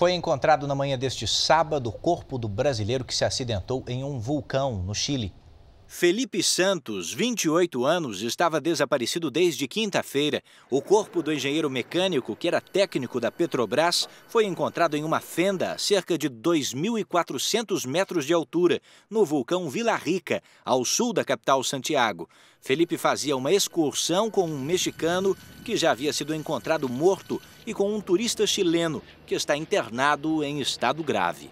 Foi encontrado na manhã deste sábado o corpo do brasileiro que se acidentou em um vulcão no Chile. Felipe Santos, 28 anos, estava desaparecido desde quinta-feira. O corpo do engenheiro mecânico, que era técnico da Petrobras, foi encontrado em uma fenda a cerca de 2.400 metros de altura, no vulcão Vila Rica, ao sul da capital Santiago. Felipe fazia uma excursão com um mexicano que já havia sido encontrado morto e com um turista chileno que está internado em estado grave.